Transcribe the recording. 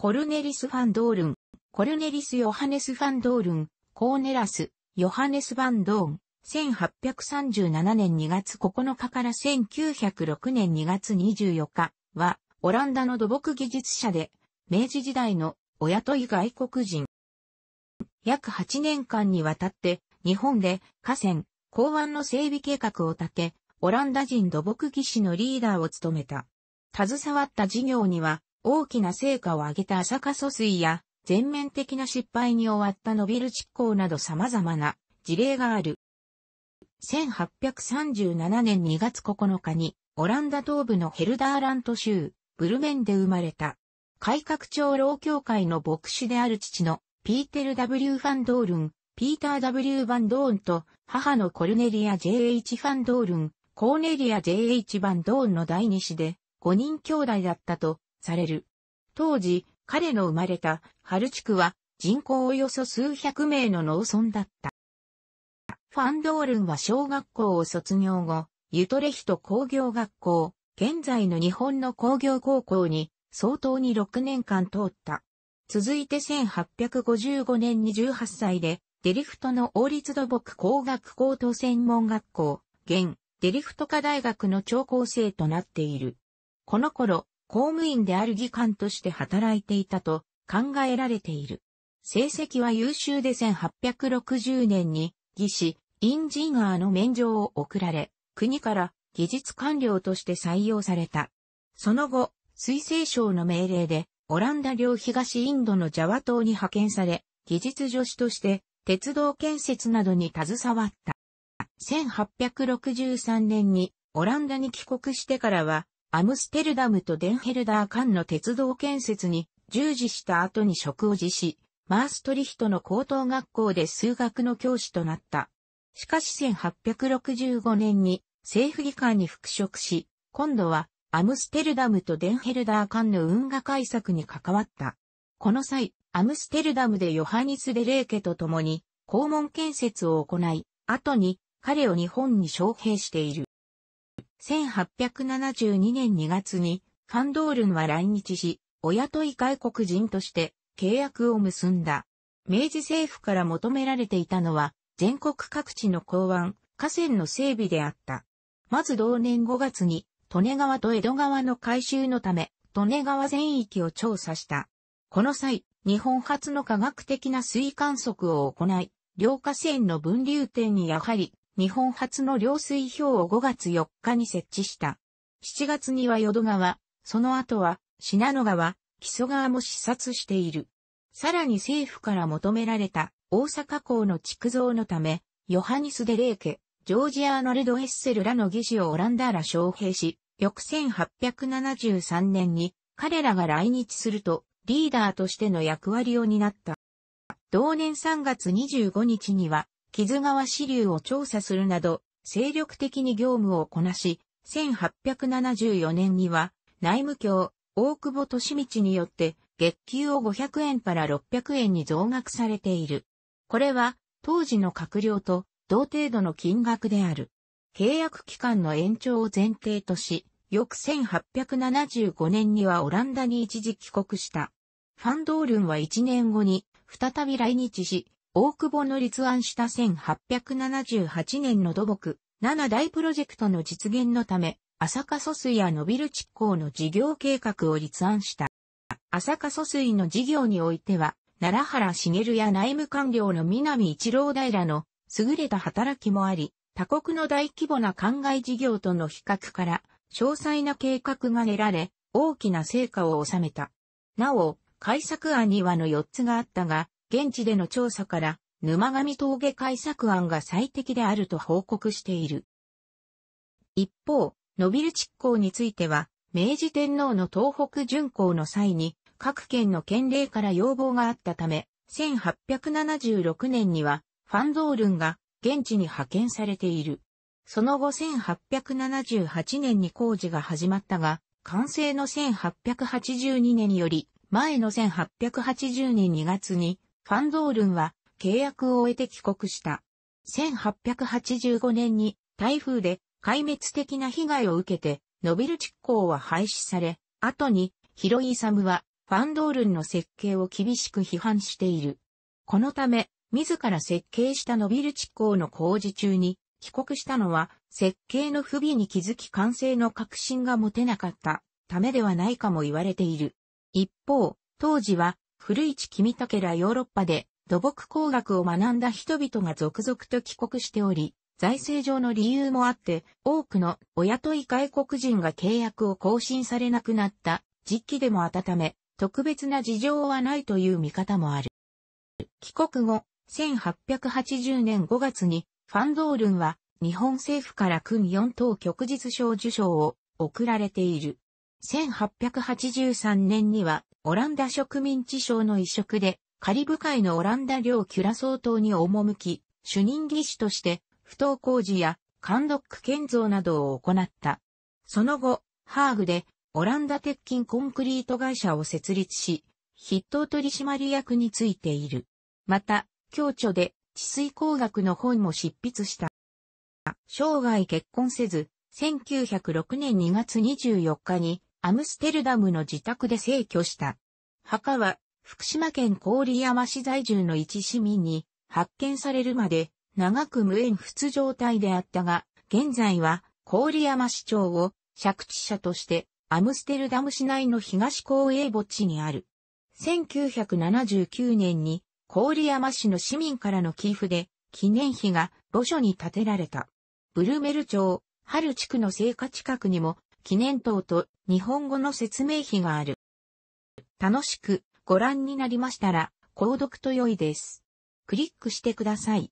コルネリス・ファンドールン、コルネリス・ヨハネス・ファンドールン、コーネラス、ヨハネス・バァンドーン、1837年2月9日から1906年2月24日は、オランダの土木技術者で、明治時代のお雇い外国人。約8年間にわたって、日本で河川、港湾の整備計画を立て、オランダ人土木技師のリーダーを務めた。携わった事業には、大きな成果を上げた朝霞疎水や、全面的な失敗に終わったノビル執行など様々な事例がある。1837年2月9日に、オランダ東部のヘルダーラント州、ブルメンで生まれた。改革長老協会の牧師である父のピーテル W ファンドールン、ピーター W バンドーンと母のコルネリア JH ファンドールン、コーネリア JH バンドーンの第二子で5人兄弟だったとされる。当時、彼の生まれた春地区は人口およそ数百名の農村だった。ファンドールンは小学校を卒業後、ユトレヒト工業学校、現在の日本の工業高校に相当に6年間通った。続いて1855年に18歳で、デリフトの王立土木工学高等専門学校、現、デリフト科大学の長高生となっている。この頃、公務員である技官として働いていたと考えられている。成績は優秀で1860年に技師、インジーガーの免状を贈られ、国から技術官僚として採用された。その後、水星省の命令で、オランダ領東インドのジャワ島に派遣され、技術助手として鉄道建設などに携わった。1863年にオランダに帰国してからはアムステルダムとデンヘルダー間の鉄道建設に従事した後に職を辞し、マーストリヒトの高等学校で数学の教師となった。しかし1865年に政府議会に復職し、今度はアムステルダムとデンヘルダー間の運河改作に関わった。この際、アムステルダムでヨハニス・デレーケと共に、校門建設を行い、後に彼を日本に招聘している。1872年2月にファンドールンは来日し、お雇い外国人として契約を結んだ。明治政府から求められていたのは、全国各地の港湾、河川の整備であった。まず同年5月に、利根川と江戸川の改修のため、利根川全域を調査した。この際、日本初の科学的な水観測を行い、両河川の分流点にやはり日本初の量水表を5月4日に設置した。7月には淀川、その後は信濃川、木曽川も視察している。さらに政府から求められた大阪港の築造のため、ヨハニス・デレーケ、ジョージ・アーノルド・エッセルらの技師をオランダら招聘し、翌1873年に彼らが来日するとリーダーとしての役割を担った。同年3月25日には木津川支流を調査するなど、精力的に業務をこなし、1874年には、内務卿、大久保利道によって、月給を500円から600円に増額されている。これは、当時の閣僚と同程度の金額である。契約期間の延長を前提とし、翌1875年にはオランダに一時帰国した。ファンドールンは1年後に再び来日し、大久保の立案した1878年の土木、7大プロジェクトの実現のため、浅香疎水やノビル地港の事業計画を立案した。浅香疎水の事業においては、奈良原茂や内務官僚の南一郎平の優れた働きもあり、他国の大規模な灌漑事業との比較から、詳細な計画が得られ、大きな成果を収めた。なお、改作案にはの4つがあったが、現地での調査から、沼上峠開削案が最適であると報告している。一方、ノビル築行については、明治天皇の東北巡行の際に、各県の県令から要望があったため、1876年には、ファンドールンが現地に派遣されている。その後1878年に工事が始まったが、完成の1882年より前の1880年2月にファンゾールンは契約を終えて帰国した。1885年に台風で壊滅的な被害を受けて、ノビルチッーは廃止され、後にヒロイサムはファンドールンの設計を厳しく批判している。このため、自ら設計したノビルチッーの工事中に帰国したのは設計の不備に気づき完成の確信が持てなかったためではないかも言われている。一方、当時は古市君武らヨーロッパで土木工学を学んだ人々が続々と帰国しており、財政上の理由もあって、多くのお雇い外国人が契約を更新されなくなった時期でも温め、特別な事情はないという見方もある。帰国後、1880年5月に、ファンドールンは日本政府から訓4等旭日賞受賞を贈られている。1883年にはオランダ植民地省の移植で、カリブ海のオランダ領キュラソーに赴き、主任技師として、不当工事や、監督建造などを行った。その後、ハーグで、オランダ鉄筋コンクリート会社を設立し、筆頭取締役についている。また、共著で、治水工学の本も執筆した。生涯結婚せず、1906年2月24日に、アムステルダムの自宅で逝去した。墓は、福島県郡山市在住の一市民に発見されるまで長く無縁仏状態であったが、現在は郡山市長を借地者としてアムステルダム市内の東公営墓地にある。1979年に郡山市の市民からの寄付で記念碑が墓所に建てられた。ブルメル町、春地区の聖火近くにも記念塔と日本語の説明碑がある。楽しくご覧になりましたら、購読と良いです。クリックしてください。